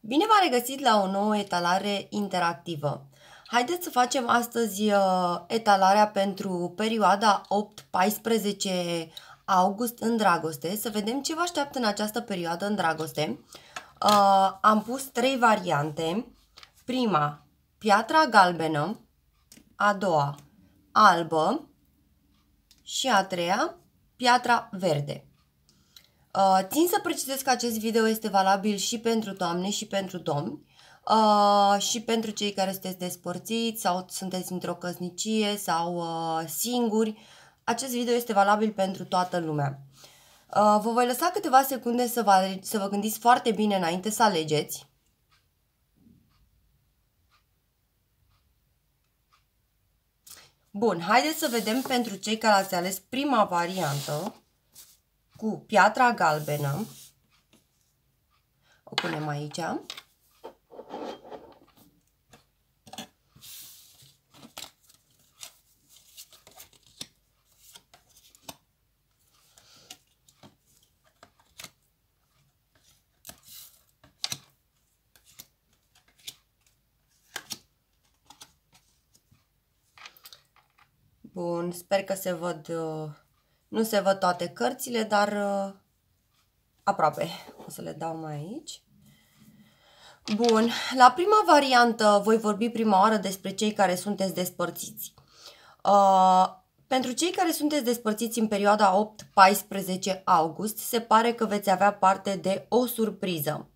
Bine v-am regăsit la o nouă etalare interactivă. Haideți să facem astăzi uh, etalarea pentru perioada 8-14 august în dragoste, să vedem ce vă așteaptă în această perioadă în dragoste. Uh, am pus trei variante. Prima, piatra galbenă, a doua, albă și a treia, piatra verde. Uh, țin să precizez că acest video este valabil și pentru doamne și pentru domni uh, și pentru cei care sunteți despărțiți sau sunteți într-o căsnicie sau uh, singuri. Acest video este valabil pentru toată lumea. Uh, vă voi lăsa câteva secunde să vă, să vă gândiți foarte bine înainte să alegeți. Bun, haideți să vedem pentru cei care ați ales prima variantă cu piatra galbenă. O punem aici. Bun, sper că se văd uh, nu se văd toate cărțile, dar uh, aproape. O să le dau mai aici. Bun, la prima variantă voi vorbi prima oară despre cei care sunteți despărțiți. Uh, pentru cei care sunteți despărțiți în perioada 8-14 august, se pare că veți avea parte de o surpriză.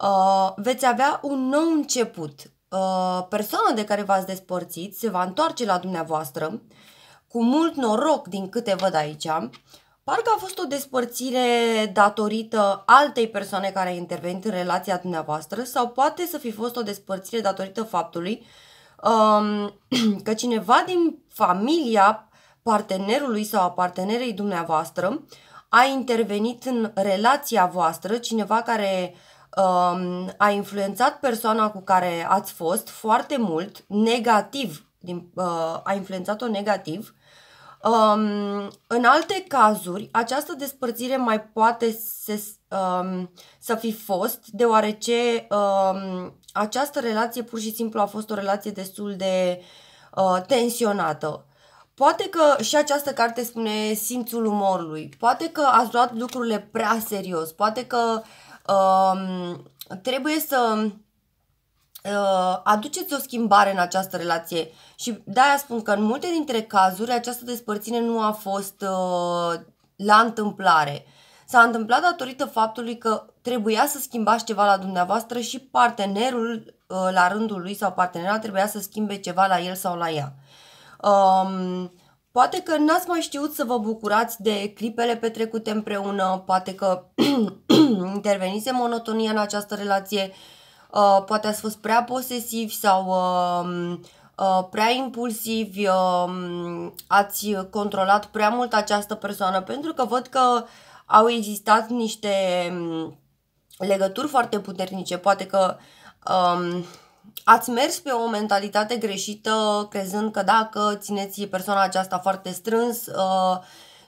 Uh, veți avea un nou început. Uh, persoana de care v-ați despărțit se va întoarce la dumneavoastră cu mult noroc din câte văd aici, parcă a fost o despărțire datorită altei persoane care a intervenit în relația dumneavoastră sau poate să fi fost o despărțire datorită faptului um, că cineva din familia partenerului sau a partenerei dumneavoastră a intervenit în relația voastră, cineva care um, a influențat persoana cu care ați fost foarte mult, negativ, din, uh, a influențat-o negativ Um, în alte cazuri, această despărțire mai poate se, um, să fi fost, deoarece um, această relație pur și simplu a fost o relație destul de uh, tensionată. Poate că și această carte spune simțul umorului, poate că ați luat lucrurile prea serios, poate că um, trebuie să Uh, aduceți o schimbare în această relație. Și de-aia spun că în multe dintre cazuri această despărțire nu a fost uh, la întâmplare. S-a întâmplat datorită faptului că trebuia să schimbați ceva la dumneavoastră și partenerul uh, la rândul lui sau partenera trebuia să schimbe ceva la el sau la ea. Um, poate că n-ați mai știut să vă bucurați de clipele petrecute împreună, poate că intervenise monotonia în această relație uh, Uh, poate ați fost prea posesivi sau um, uh, prea impulsivi, uh, ați controlat prea mult această persoană, pentru că văd că au existat niște um, legături foarte puternice, poate că um, ați mers pe o mentalitate greșită, crezând că dacă țineți persoana aceasta foarte strâns, uh,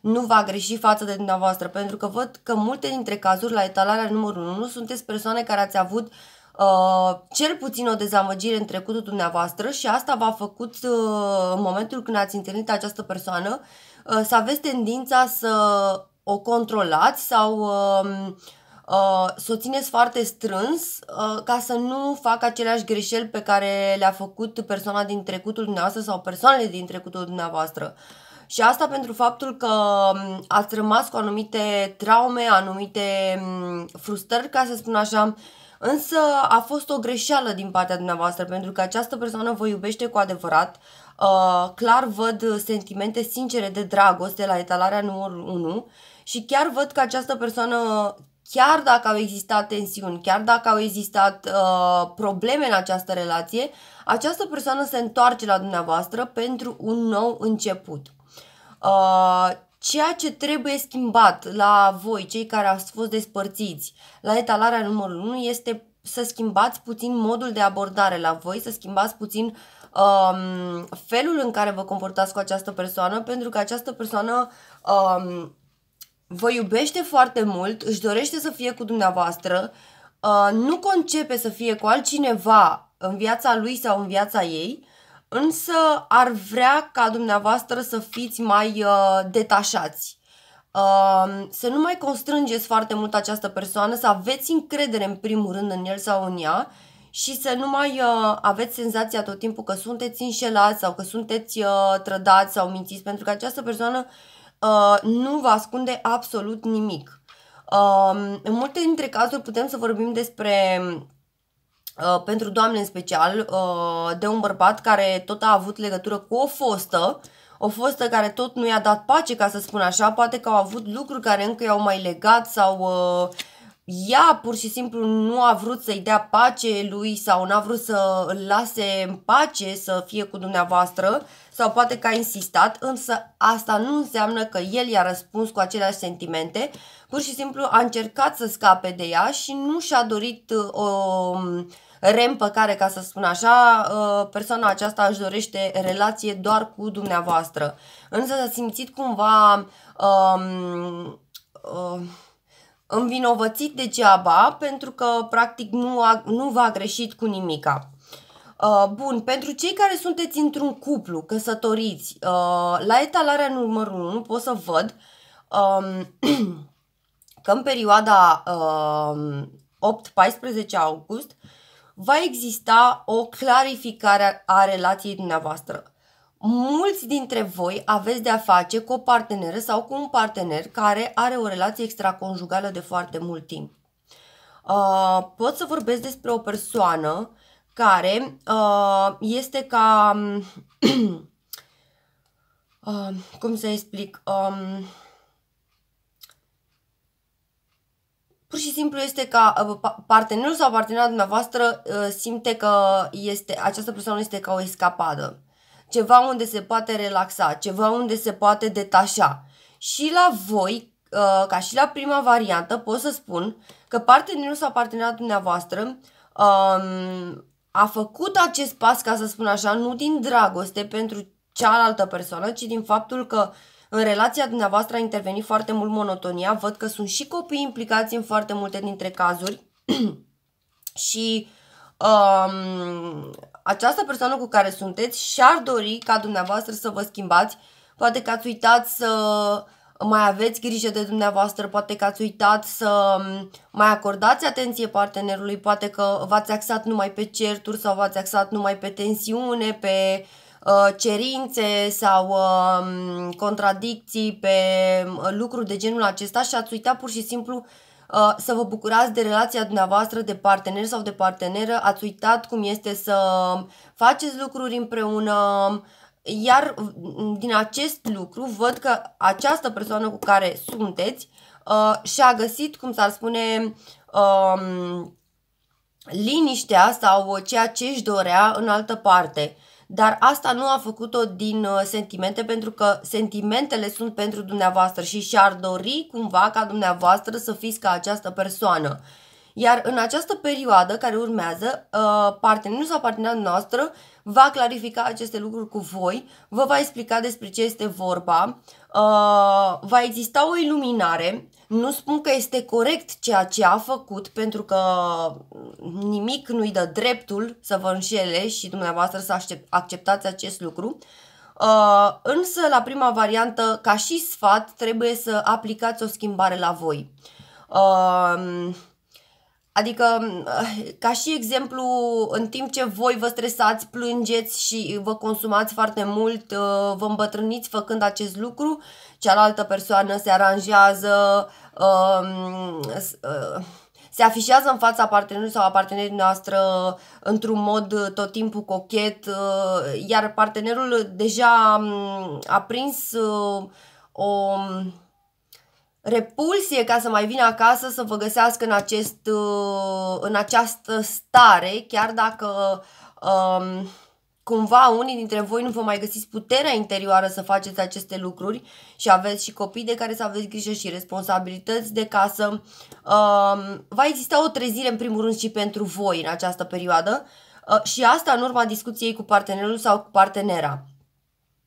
nu va greși față de dumneavoastră, pentru că văd că multe dintre cazuri la etalarea numărul 1 sunteți persoane care ați avut uh, uh, cel puțin o dezamăgire în trecutul dumneavoastră și asta v-a făcut uh, în momentul când ați întâlnit această persoană uh, să aveți tendința să o controlați sau uh, uh, să o țineți foarte strâns uh, ca să nu facă aceleași greșeli pe care le-a făcut persoana din trecutul dumneavoastră sau persoanele din trecutul dumneavoastră. Și asta pentru faptul că um, ați rămas cu anumite traume, anumite mm, frustrări, ca să spun așa, Însă a fost o greșeală din partea dumneavoastră, pentru că această persoană vă iubește cu adevărat. Uh, clar văd sentimente sincere de dragoste la etalarea numărul 1 și chiar văd că această persoană, chiar dacă au existat tensiuni, chiar dacă au existat uh, probleme în această relație, această persoană se întoarce la dumneavoastră pentru un nou început. Uh, ceea ce trebuie schimbat la voi, cei care ați fost despărțiți, la etalarea numărul 1, este să schimbați puțin modul de abordare la voi, să schimbați puțin um, felul în care vă comportați cu această persoană, pentru că această persoană um, vă iubește foarte mult, își dorește să fie cu dumneavoastră, uh, nu concepe să fie cu altcineva în viața lui sau în viața ei, însă ar vrea ca dumneavoastră să fiți mai uh, detașați. Uh, să nu mai constrângeți foarte mult această persoană, să aveți încredere în primul rând în el sau în ea și să nu mai uh, aveți senzația tot timpul că sunteți înșelați sau că sunteți uh, trădați sau mințiți, pentru că această persoană uh, nu vă ascunde absolut nimic. Uh, în multe dintre cazuri putem să vorbim despre Uh, pentru doamne în special, uh, de un bărbat care tot a avut legătură cu o fostă, o fostă care tot nu i-a dat pace, ca să spun așa, poate că au avut lucruri care încă i-au mai legat sau uh, ea pur și simplu nu a vrut să-i dea pace lui sau n-a vrut să îl lase în pace să fie cu dumneavoastră sau poate că a insistat, însă asta nu înseamnă că el i-a răspuns cu aceleași sentimente, pur și simplu a încercat să scape de ea și nu și-a dorit uh, o reîmpăcare, ca să spun așa, uh, persoana aceasta își dorește relație doar cu dumneavoastră. Însă s-a simțit cumva... Um, uh, învinovățit degeaba pentru că practic nu, a, nu v-a greșit cu nimica. Uh, bun, pentru cei care sunteți într-un cuplu, căsătoriți, uh, la etalarea numărul 1 pot să văd um, că în perioada um, 8-14 august va exista o clarificare a relației dumneavoastră mulți dintre voi aveți de a face cu o parteneră sau cu un partener care are o relație extraconjugală de foarte mult timp. Uh, pot să vorbesc despre o persoană care uh, este ca. Um, uh, cum să explic? Um, pur și simplu este ca uh, partenerul sau partenera dumneavoastră uh, simte că este, această persoană este ca o escapadă ceva unde se poate relaxa, ceva unde se poate detașa. Și la voi, uh, ca și la prima variantă, pot să spun că partenerul sau partenera dumneavoastră um, a făcut acest pas, ca să spun așa, nu din dragoste pentru cealaltă persoană, ci din faptul că în relația dumneavoastră a intervenit foarte mult monotonia. Văd că sunt și copii implicați în foarte multe dintre cazuri și um, această persoană cu care sunteți și-ar dori ca dumneavoastră să vă schimbați. Poate că ați uitat să mai aveți grijă de dumneavoastră, poate că ați uitat să mai acordați atenție partenerului, poate că v-ați axat numai pe certuri sau v-ați axat numai pe tensiune, pe ă, cerințe sau ă, contradicții, pe lucruri de genul acesta și ați uitat pur și simplu Uh, să vă bucurați de relația dumneavoastră de partener sau de parteneră, ați uitat cum este să faceți lucruri împreună, iar mm, din acest lucru văd că această persoană cu care sunteți uh, și-a găsit, cum s-ar spune, um, liniștea sau ceea ce își dorea în altă parte dar asta nu a făcut-o din uh, sentimente pentru că sentimentele sunt pentru dumneavoastră și și-ar dori cumva ca dumneavoastră să fiți ca această persoană. Iar în această perioadă care urmează, uh, partenerul sau partenera noastră va clarifica aceste lucruri cu voi, vă va explica despre ce este vorba, uh, va exista o iluminare. Nu spun că este corect ceea ce a făcut, pentru că nimic nu-i dă dreptul să vă înșele și dumneavoastră să acceptați acest lucru, Uh, însă, la prima variantă, ca și sfat, trebuie să aplicați o schimbare la voi. Uh, Adică, eh, ca și exemplu, în timp ce voi vă stresați, plângeți și vă consumați foarte mult, eh, vă îmbătrâniți făcând acest lucru, cealaltă persoană se aranjează, ehm, eh, se afișează în fața partenerului sau a partenerii noastră într-un mod tot timpul cochet, iar partenerul deja mm, a prins o repulsie ca să mai vină acasă să vă găsească în, acest, uh, în această stare, chiar dacă um, cumva unii dintre voi nu vă mai găsiți puterea interioară să faceți aceste lucruri și aveți și copii de care să aveți grijă și responsabilități de casă, um, va exista o trezire în primul rând și pentru voi în această perioadă uh, și asta în urma discuției cu partenerul sau cu partenera.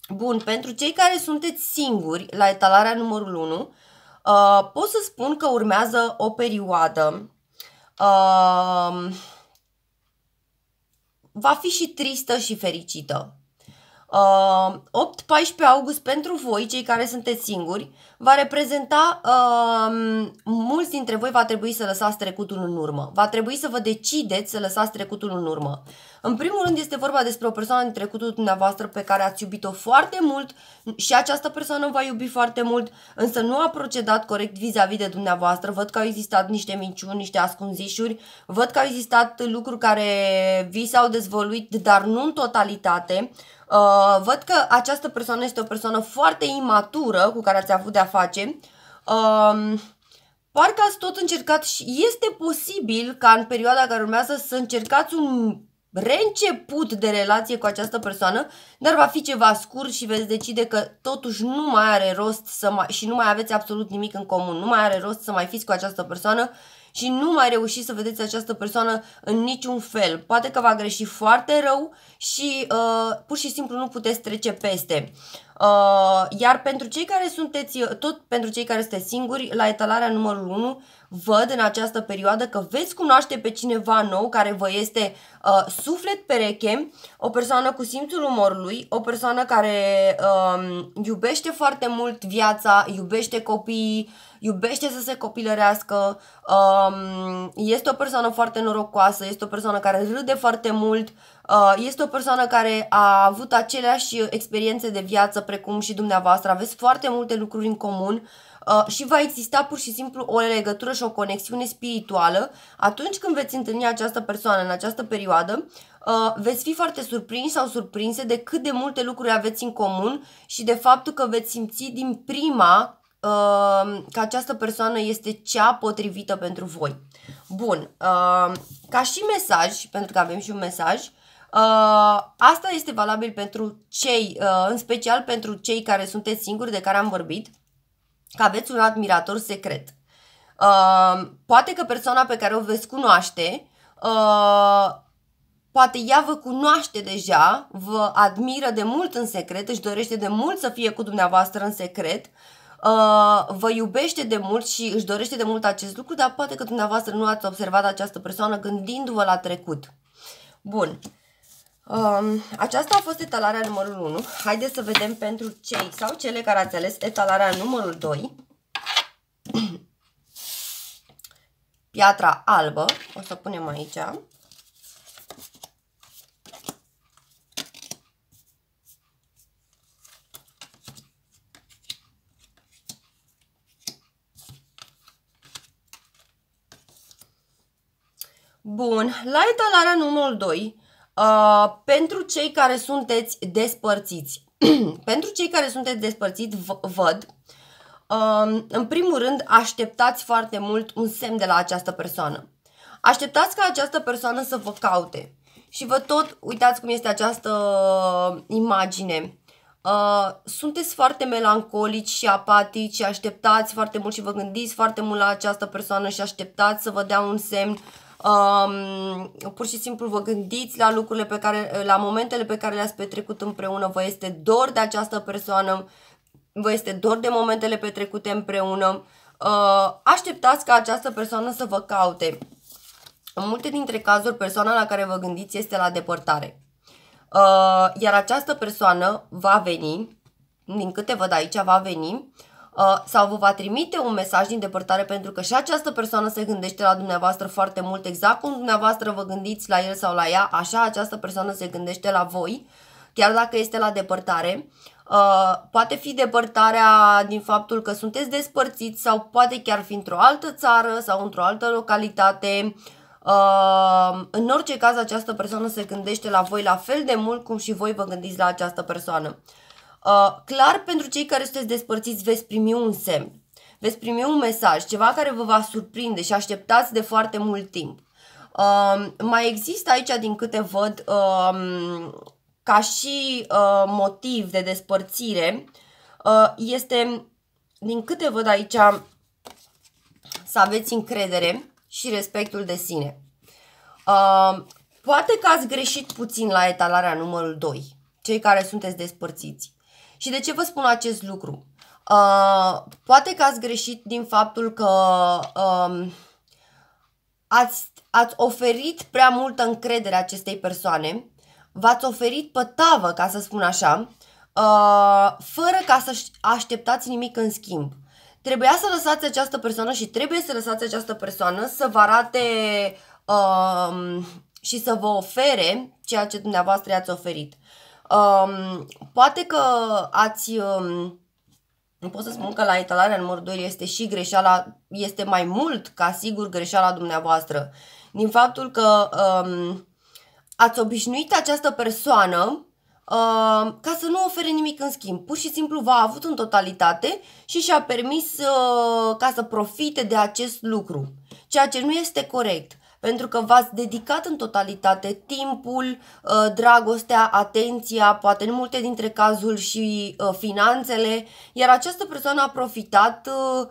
Bun, pentru cei care sunteți singuri la etalarea numărul 1, Uh, pot să spun că urmează o perioadă. Uh, va fi și tristă și fericită. Uh, 8-14 august pentru voi, cei care sunteți singuri, va reprezenta, uh, mulți dintre voi va trebui să lăsați trecutul în urmă, va trebui să vă decideți să lăsați trecutul în urmă. În primul rând este vorba despre o persoană din trecutul dumneavoastră pe care ați iubit-o foarte mult și această persoană va iubi foarte mult, însă nu a procedat corect vis-a-vis -vis de dumneavoastră, văd că au existat niște minciuni, niște ascunzișuri, văd că au existat lucruri care vi s-au dezvăluit, dar nu în totalitate, Uh, văd că această persoană este o persoană foarte imatură cu care ați avut de-a face. Um, parcă ați tot încercat și este posibil ca în perioada care urmează să încercați un reînceput de relație cu această persoană, dar va fi ceva scurt și veți decide că totuși nu mai are rost să mai, și nu mai aveți absolut nimic în comun, nu mai are rost să mai fiți cu această persoană și nu mai reușiți să vedeți această persoană în niciun fel. Poate că va greși foarte rău și uh, pur și simplu nu puteți trece peste. Uh, iar pentru cei care sunteți, uh, tot pentru cei care sunteți singuri, la etalarea numărul 1, Văd în această perioadă că veți cunoaște pe cineva nou care vă este uh, suflet pereche, o persoană cu simțul umorului, o persoană care uh, iubește foarte mult viața, iubește copiii, iubește să se copilărească, uh, este o persoană foarte norocoasă, este o persoană care râde foarte mult, uh, este o persoană care a avut aceleași experiențe de viață precum și dumneavoastră, aveți foarte multe lucruri în comun uh, și va exista pur și simplu o legătură și o conexiune spirituală atunci când veți întâlni această persoană în această perioadă, uh, veți fi foarte surprinși sau surprinse de cât de multe lucruri aveți în comun și de faptul că veți simți din prima uh, că această persoană este cea potrivită pentru voi. Bun, uh, ca și mesaj, pentru că avem și un mesaj, uh, asta este valabil pentru cei, în special pentru cei care sunteți singuri de care am vorbit, că aveți un admirator secret. Uh, poate că persoana pe care o veți cunoaște, uh, poate ea vă cunoaște deja, vă admiră de mult în secret, își dorește de mult să fie cu dumneavoastră în secret, uh, vă iubește de mult și își dorește de mult acest lucru, dar poate că dumneavoastră nu ați observat această persoană gândindu-vă la trecut. Bun. Um, aceasta a fost etalarea numărul 1. Haideți să vedem pentru cei sau cele care ați ales etalarea numărul 2. Piatra albă, o să punem aici. Bun, la etalarea numărul 2 Uh, pentru cei care sunteți despărțiți, pentru cei care sunteți despărțiți, văd, uh, în primul rând, așteptați foarte mult un semn de la această persoană. Așteptați ca această persoană să vă caute. Și vă tot, uitați cum este această uh, imagine. Uh, sunteți foarte melancolici și apatici și așteptați foarte mult și vă gândiți foarte mult la această persoană și așteptați să vă dea un semn uh, Um, pur și simplu vă gândiți la lucrurile pe care, la momentele pe care le-ați petrecut împreună, vă este dor de această persoană, vă este dor de momentele petrecute împreună, uh, așteptați ca această persoană să vă caute. În multe dintre cazuri, persoana la care vă gândiți este la depărtare. Uh, iar această persoană va veni, din câte văd aici, va veni Uh, sau vă va trimite un mesaj din depărtare pentru că și această persoană se gândește la dumneavoastră foarte mult, exact cum dumneavoastră vă gândiți la el sau la ea, așa această persoană se gândește la voi, chiar dacă este la depărtare. Uh, poate fi depărtarea din faptul că sunteți despărțiți sau poate chiar fi într-o altă țară sau într-o altă localitate. Uh, în orice caz, această persoană se gândește la voi la fel de mult cum și voi vă gândiți la această persoană. Uh, clar, pentru cei care sunteți despărțiți, veți primi un semn, veți primi un mesaj, ceva care vă va surprinde și așteptați de foarte mult timp. Uh, mai există aici, din câte văd, uh, ca și uh, motiv de despărțire, uh, este, din câte văd aici, să aveți încredere și respectul de sine. Uh, poate că ați greșit puțin la etalarea numărul 2, cei care sunteți despărțiți. Și de ce vă spun acest lucru? Uh, poate că ați greșit din faptul că um, ați, ați oferit prea multă încredere acestei persoane, v-ați oferit pătavă, ca să spun așa, uh, fără ca să așteptați nimic în schimb. Trebuia să lăsați această persoană și trebuie să lăsați această persoană să vă arate uh, și să vă ofere ceea ce dumneavoastră i-ați oferit. Uh, Um, poate că ați... Um, pot să spun că la etalarea în 2 este și greșeala, este mai mult ca sigur greșeala dumneavoastră. Din faptul că um, ați obișnuit această persoană Uh, ca să nu ofere nimic în schimb. Pur și simplu v-a avut în totalitate și și-a permis uh, ca să profite de acest lucru, ceea ce nu este corect pentru că v-ați dedicat în totalitate timpul, uh, dragostea, atenția, poate în multe dintre cazuri și uh, finanțele, iar această persoană a profitat uh,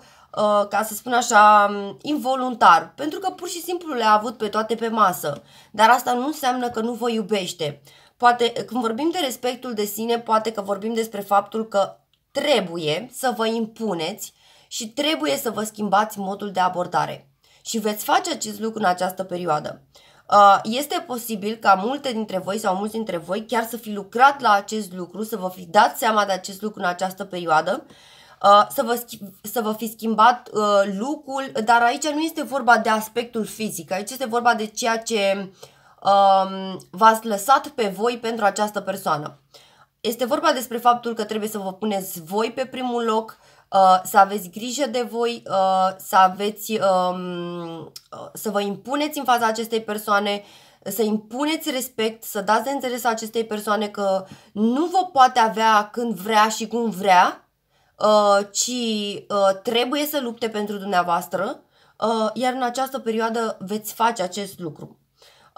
ca să spun așa, um, involuntar, pentru că pur și simplu le-a avut pe toate pe masă. Dar asta nu înseamnă că nu vă iubește. Poate, când vorbim de respectul de sine, poate că vorbim despre faptul că trebuie să vă impuneți și trebuie să vă schimbați modul de abordare și veți face acest lucru în această perioadă. Uh, este posibil ca multe dintre voi sau mulți dintre voi chiar să fi lucrat la acest lucru, să vă fi dat seama de acest lucru în această perioadă, uh, să vă, să vă fi schimbat uh, lucrul, dar aici nu este vorba de aspectul fizic, aici este vorba de ceea ce um, v-ați lăsat pe voi pentru această persoană. Este vorba despre faptul că trebuie să vă puneți voi pe primul loc, Uh, să aveți grijă de voi, uh, să aveți, um, uh, să vă impuneți în fața acestei persoane, să impuneți respect, să dați de înțeles acestei persoane că nu vă poate avea când vrea și cum vrea, uh, ci uh, trebuie să lupte pentru dumneavoastră, uh, iar în această perioadă veți face acest lucru.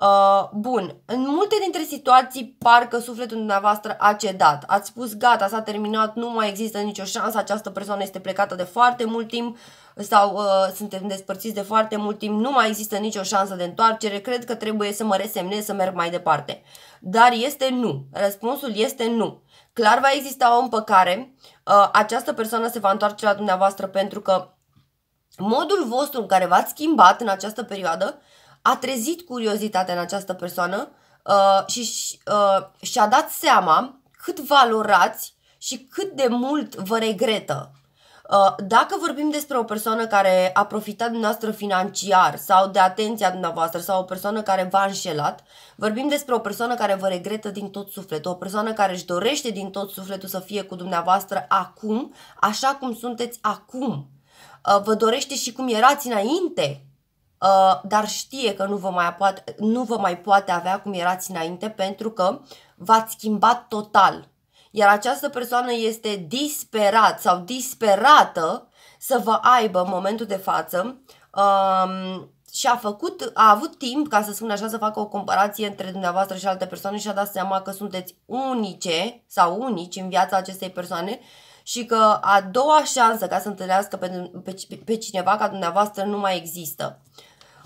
Uh, bun, în multe dintre situații parcă sufletul dumneavoastră a cedat. Ați spus gata, s-a terminat, nu mai există nicio șansă, această persoană este plecată de foarte mult timp sau uh, suntem despărțiți de foarte mult timp, nu mai există nicio șansă de întoarcere, cred că trebuie să mă resemnez să merg mai departe. Dar este nu. Răspunsul este nu. Clar va exista o împăcare, uh, această persoană se va întoarce la dumneavoastră pentru că modul vostru în care v-ați schimbat în această perioadă a trezit curiozitatea în această persoană uh, și uh, și-a dat seama cât valorați și cât de mult vă regretă. Uh, dacă vorbim despre o persoană care a profitat dumneavoastră financiar sau de atenția dumneavoastră sau o persoană care v-a înșelat, vorbim despre o persoană care vă regretă din tot sufletul, o persoană care își dorește din tot sufletul să fie cu dumneavoastră acum, așa cum sunteți acum. Uh, vă dorește și cum erați înainte Uh, dar știe că nu vă, mai poate, nu vă mai poate avea cum erați înainte pentru că v-ați schimbat total. Iar această persoană este disperat sau disperată să vă aibă în momentul de față um, și a făcut, a avut timp, ca să spun așa, să facă o comparație între dumneavoastră și alte persoane și a dat seama că sunteți unice sau unici în viața acestei persoane și că a doua șansă ca să întâlnească pe, pe, pe cineva ca dumneavoastră nu mai există. Uh,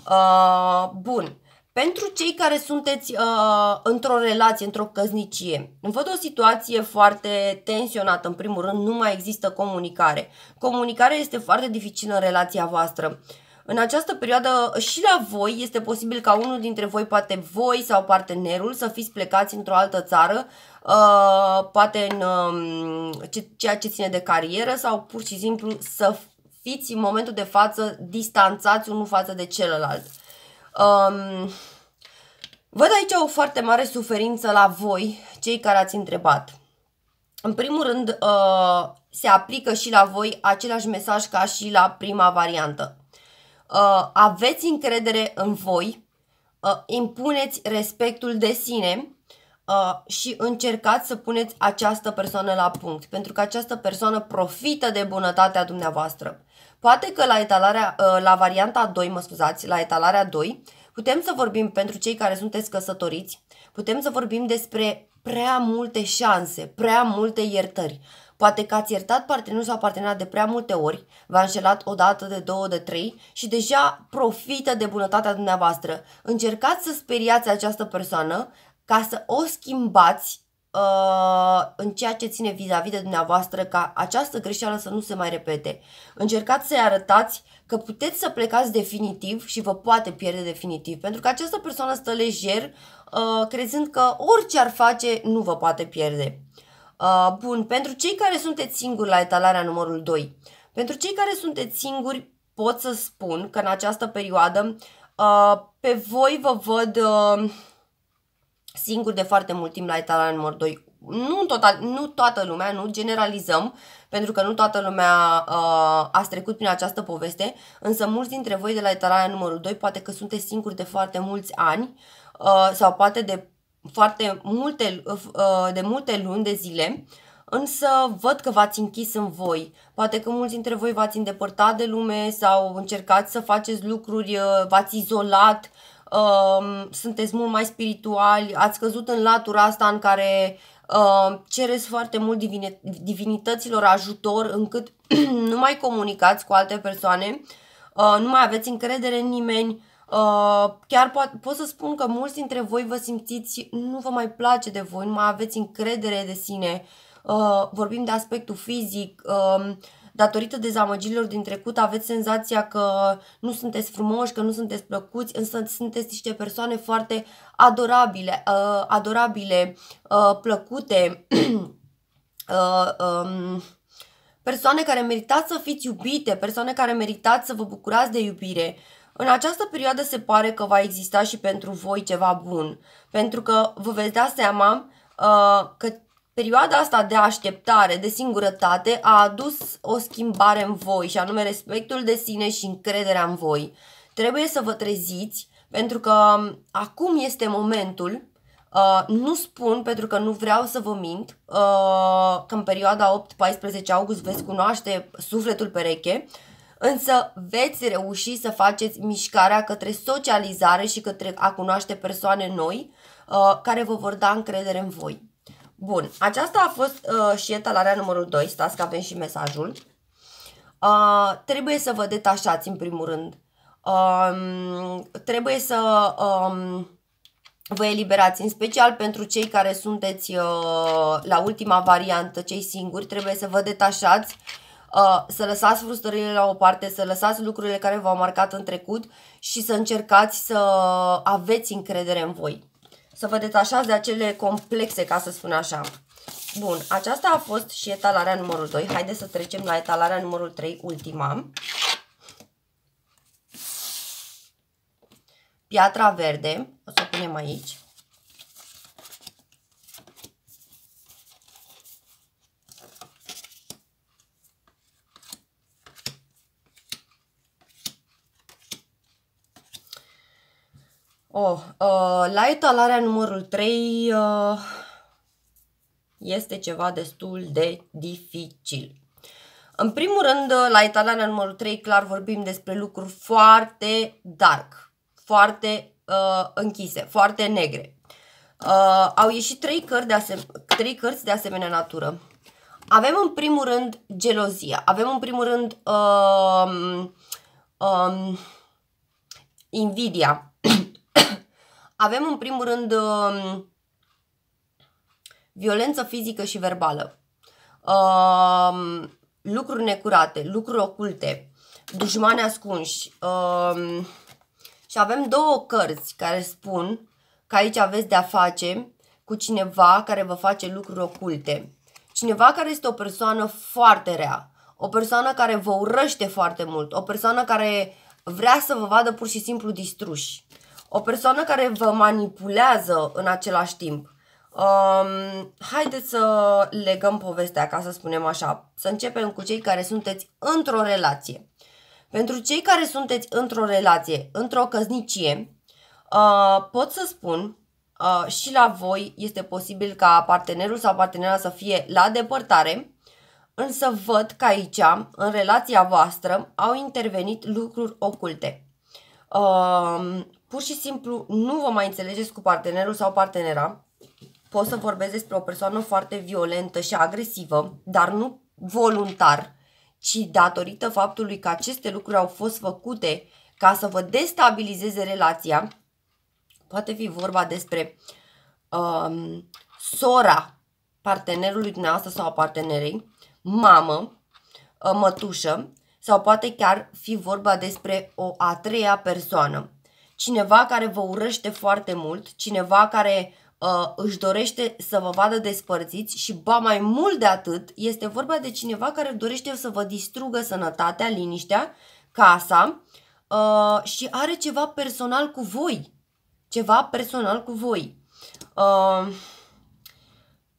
Uh, bun. Pentru cei care sunteți uh, într-o relație, într-o căznicie, îmi văd o situație foarte tensionată. În primul rând, nu mai există comunicare. Comunicarea este foarte dificilă în relația voastră. În această perioadă și la voi este posibil ca unul dintre voi, poate voi sau partenerul, să fiți plecați într-o altă țară, uh, poate în uh, ceea ce ține de carieră sau pur și simplu să fiți în momentul de față distanțați unul față de celălalt. Um, văd aici o foarte mare suferință la voi, cei care ați întrebat. În primul rând, uh, se aplică și la voi același mesaj ca și la prima variantă. Uh, aveți încredere în voi, uh, impuneți respectul de sine uh, și încercați să puneți această persoană la punct, pentru că această persoană profită de bunătatea dumneavoastră. Poate că la etalarea, ă, la varianta 2, mă scuzați, la etalarea 2, putem să vorbim pentru cei care sunteți căsătoriți, putem să vorbim despre prea multe șanse, prea multe iertări. Poate că ați iertat partenerul sau partenera de prea multe ori, v-a înșelat o dată, de două, de trei și deja profită de bunătatea dumneavoastră. Încercați să speriați această persoană ca să o schimbați uh, în ceea ce ține vis-a-vis de dumneavoastră ca această greșeală să nu se mai repete. Încercați să-i arătați că puteți să plecați definitiv și vă poate pierde definitiv, pentru că această persoană stă lejer uh, crezând că orice ar face nu vă poate pierde. Uh, bun, pentru cei care sunteți singuri la etalarea numărul 2, pentru cei care sunteți singuri pot să spun că în această perioadă uh, pe voi vă văd... Uh, singur de foarte mult timp la etala număr 2. Nu, total, nu toată lumea, nu generalizăm, pentru că nu toată lumea uh, a trecut prin această poveste, însă mulți dintre voi de la etalarea numărul 2 poate că sunteți singuri de foarte mulți ani uh, sau poate de foarte multe, uh, uh, de multe luni de zile, însă văd că v-ați închis în voi. Poate că mulți dintre voi v-ați îndepărtat de lume sau încercați să faceți lucruri, uh, v-ați izolat, uh, Um, sunteți mult mai spirituali, ați căzut în latura asta în care um, cereți foarte mult divinităților ajutor încât nu mai comunicați cu alte persoane, uh, nu mai aveți încredere în nimeni, uh, chiar pot pot să spun că mulți dintre voi vă simțiți, nu vă mai place de voi, nu mai aveți încredere de sine. Uh, vorbim de aspectul fizic, um, datorită dezamăgirilor din trecut, aveți senzația că nu sunteți frumoși, că nu sunteți plăcuți, însă sunteți niște persoane foarte adorabile, uh, adorabile, uh, plăcute, uh, um, persoane care meritați să fiți iubite, persoane care meritați să vă bucurați de iubire. În această perioadă se pare că va exista și pentru voi ceva bun, pentru că vă veți da seama uh, că Perioada asta de așteptare, de singurătate, a adus o schimbare în voi și anume respectul de sine și încrederea în voi. Trebuie să vă treziți pentru că um, acum este momentul, uh, nu spun pentru că nu vreau să vă mint, uh, că în perioada 8-14 august veți cunoaște sufletul pereche, însă veți reuși să faceți mișcarea către socializare și către a cunoaște persoane noi uh, care vă vor da încredere în voi. Bun, aceasta a fost uh, și etalarea numărul 2, stați că avem și mesajul. Uh, trebuie să vă detașați în primul rând. Uh, trebuie să uh, vă eliberați, în special pentru cei care sunteți uh, la ultima variantă, cei singuri, trebuie să vă detașați, uh, să lăsați frustrările la o parte, să lăsați lucrurile care v-au marcat în trecut și să încercați să aveți încredere în voi să vă detașați de acele complexe, ca să spun așa. Bun, aceasta a fost și etalarea numărul 2. Haideți să trecem la etalarea numărul 3, ultima. Piatra verde, o să o punem aici. Oh, uh, la etalarea numărul 3 uh, este ceva destul de dificil. În primul rând, uh, la etalarea numărul 3, clar vorbim despre lucruri foarte dark, foarte uh, închise, foarte negre. Uh, au ieșit trei, căr de trei cărți de asemenea natură. Avem în primul rând gelozia, avem în primul rând uh, um, invidia, um, avem în primul rând um, violență fizică și verbală, um, lucruri necurate, lucruri oculte, dușmani ascunși. Um, și avem două cărți care spun că aici aveți de-a face cu cineva care vă face lucruri oculte. Cineva care este o persoană foarte rea, o persoană care vă urăște foarte mult, o persoană care vrea să vă vadă pur și simplu distruși o persoană care vă manipulează în același timp. Um, haideți să legăm povestea, ca să spunem așa. Să începem cu cei care sunteți într-o relație. Pentru cei care sunteți într-o relație, într-o căznicie, uh, pot să spun uh, și la voi este posibil ca partenerul sau partenera să fie la depărtare, însă văd că aici, în relația voastră, au intervenit lucruri oculte. Uh, pur și simplu nu vă mai înțelegeți cu partenerul sau partenera, pot să vorbesc despre o persoană foarte violentă și agresivă, dar nu voluntar, ci datorită faptului că aceste lucruri au fost făcute ca să vă destabilizeze relația, poate fi vorba despre um, sora partenerului dumneavoastră sau a partenerei, mamă, uh, mătușă, sau poate chiar fi vorba despre o a treia persoană cineva care vă urăște foarte mult, cineva care uh, își dorește să vă vadă despărțiți și, ba mai mult de atât, este vorba de cineva care dorește să vă distrugă sănătatea, liniștea, casa uh, și are ceva personal cu voi. Ceva personal cu voi. Uh,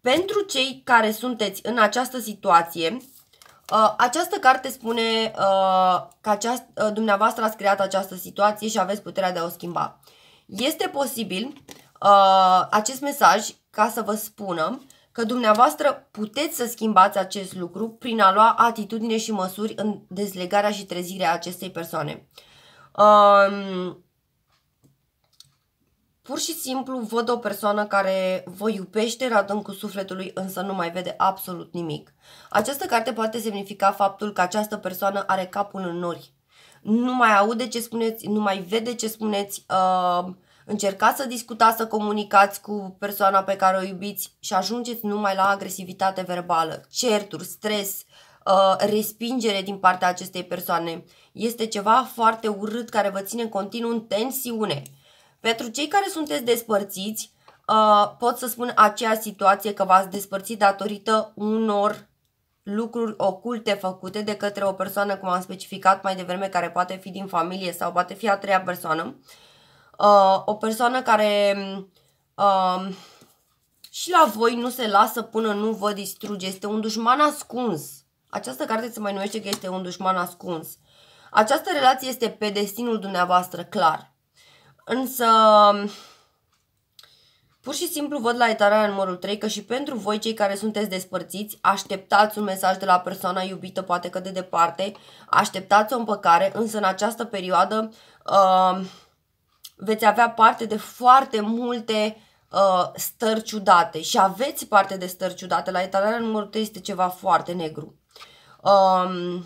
pentru cei care sunteți în această situație, Uh, această carte spune uh, că aceast, uh, dumneavoastră ați creat această situație și aveți puterea de a o schimba. Este posibil uh, acest mesaj ca să vă spună că dumneavoastră puteți să schimbați acest lucru prin a lua atitudine și măsuri în dezlegarea și trezirea acestei persoane. Uh, pur și simplu văd o persoană care vă iubește la cu sufletului, însă nu mai vede absolut nimic. Această carte poate semnifica faptul că această persoană are capul în nori. Nu mai aude ce spuneți, nu mai vede ce spuneți, uh, încercați să discutați, să comunicați cu persoana pe care o iubiți și ajungeți numai la agresivitate verbală, certuri, stres, uh, respingere din partea acestei persoane. Este ceva foarte urât care vă ține continuu în tensiune pentru cei care sunteți despărțiți, uh, pot să spun acea situație că v-ați despărțit datorită unor lucruri oculte făcute de către o persoană, cum am specificat mai devreme, care poate fi din familie sau poate fi a treia persoană. Uh, o persoană care um, și la voi nu se lasă până nu vă distruge. Este un dușman ascuns. Această carte se mai numește că este un dușman ascuns. Această relație este pe destinul dumneavoastră, clar. Însă, pur și simplu văd la etarea numărul 3 că și pentru voi cei care sunteți despărțiți, așteptați un mesaj de la persoana iubită, poate că de departe, așteptați o împăcare, însă în această perioadă uh, veți avea parte de foarte multe uh, stări ciudate și aveți parte de stări ciudate. La etarea numărul 3 este ceva foarte negru. Um,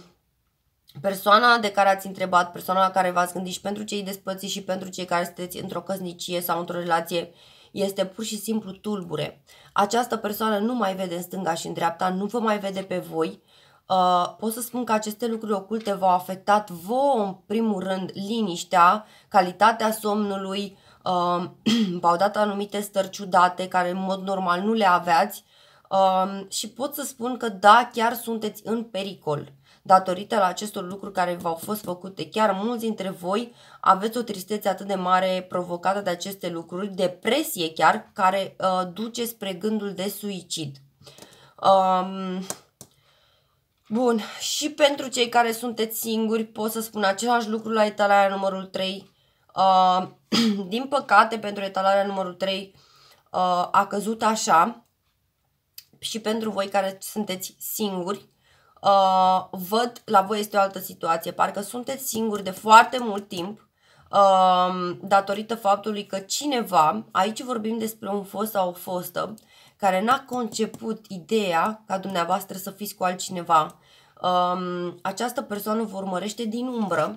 persoana de care ați întrebat, persoana la care v-ați gândit și pentru cei despăți și pentru cei care sunteți într-o căsnicie sau într-o relație este pur și simplu tulbure. Această persoană nu mai vede în stânga și în dreapta, nu vă mai vede pe voi. Uh, pot să spun că aceste lucruri oculte v-au afectat vouă, în primul rând, liniștea, calitatea somnului, uh, v-au dat anumite stări ciudate care în mod normal nu le aveați uh, și pot să spun că da, chiar sunteți în pericol. Datorită la acestor lucruri care v-au fost făcute, chiar mulți dintre voi aveți o tristețe atât de mare provocată de aceste lucruri, depresie chiar, care uh, duce spre gândul de suicid. Um, bun, și pentru cei care sunteți singuri pot să spun același lucru la etalarea numărul 3. Uh, din păcate, pentru etalarea numărul 3 uh, a căzut așa și pentru voi care sunteți singuri, Uh, văd, la voi este o altă situație, parcă sunteți singuri de foarte mult timp, uh, datorită faptului că cineva, aici vorbim despre un fost sau o fostă, care n-a conceput ideea ca dumneavoastră să fiți cu altcineva. Um, această persoană vă urmărește din umbră,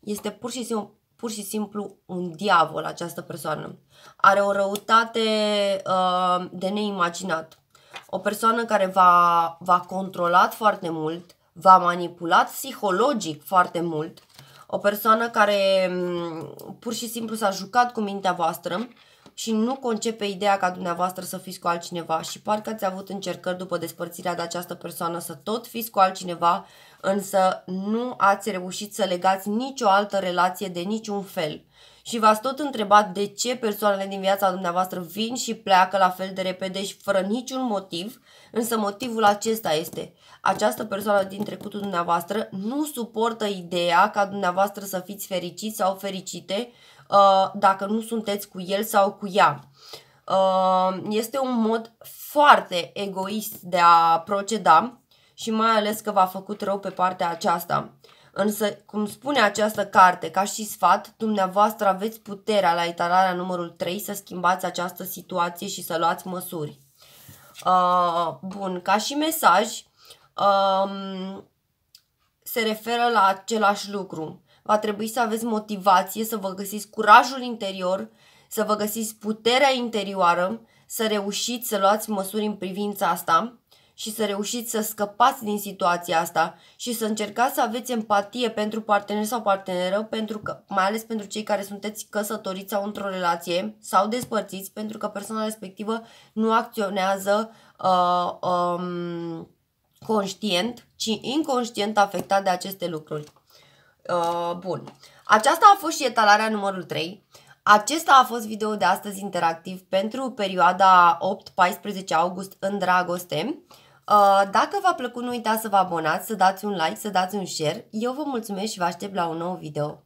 este pur și, simplu, pur și simplu un diavol această persoană. Are o răutate uh, de neimaginat o persoană care v-a, v-a controlat foarte mult, v-a manipulat psihologic foarte mult, o persoană care mm, pur și simplu s-a jucat cu mintea voastră și nu concepe ideea ca dumneavoastră să fiți cu altcineva și parcă ați avut încercări după despărțirea de această persoană să tot fiți cu altcineva, însă nu ați reușit să legați nicio altă relație de niciun fel și v-ați tot întrebat de ce persoanele din viața dumneavoastră vin și pleacă la fel de repede și fără niciun motiv, însă motivul acesta este această persoană din trecutul dumneavoastră nu suportă ideea ca dumneavoastră să fiți fericiți sau fericite uh, dacă nu sunteți cu el sau cu ea. Uh, este un mod foarte egoist de a proceda și mai ales că v-a făcut rău pe partea aceasta. Însă, cum spune această carte, ca și sfat, dumneavoastră aveți puterea la italarea numărul 3 să schimbați această situație și să luați măsuri. Uh, bun, ca și mesaj, uh, se referă la același lucru. Va trebui să aveți motivație, să vă găsiți curajul interior, să vă găsiți puterea interioară, să reușiți să luați măsuri în privința asta și să reușiți să scăpați din situația asta și să încercați să aveți empatie pentru partener sau parteneră, pentru că, mai ales pentru cei care sunteți căsătoriți sau într-o relație sau despărțiți, pentru că persoana respectivă nu acționează uh, um, conștient, ci inconștient afectat de aceste lucruri. Uh, bun. Aceasta a fost și etalarea numărul 3. Acesta a fost video de astăzi interactiv pentru perioada 8-14 august în dragoste. Uh, dacă v-a plăcut, nu uitați să vă abonați, să dați un like, să dați un share. Eu vă mulțumesc și vă aștept la un nou video.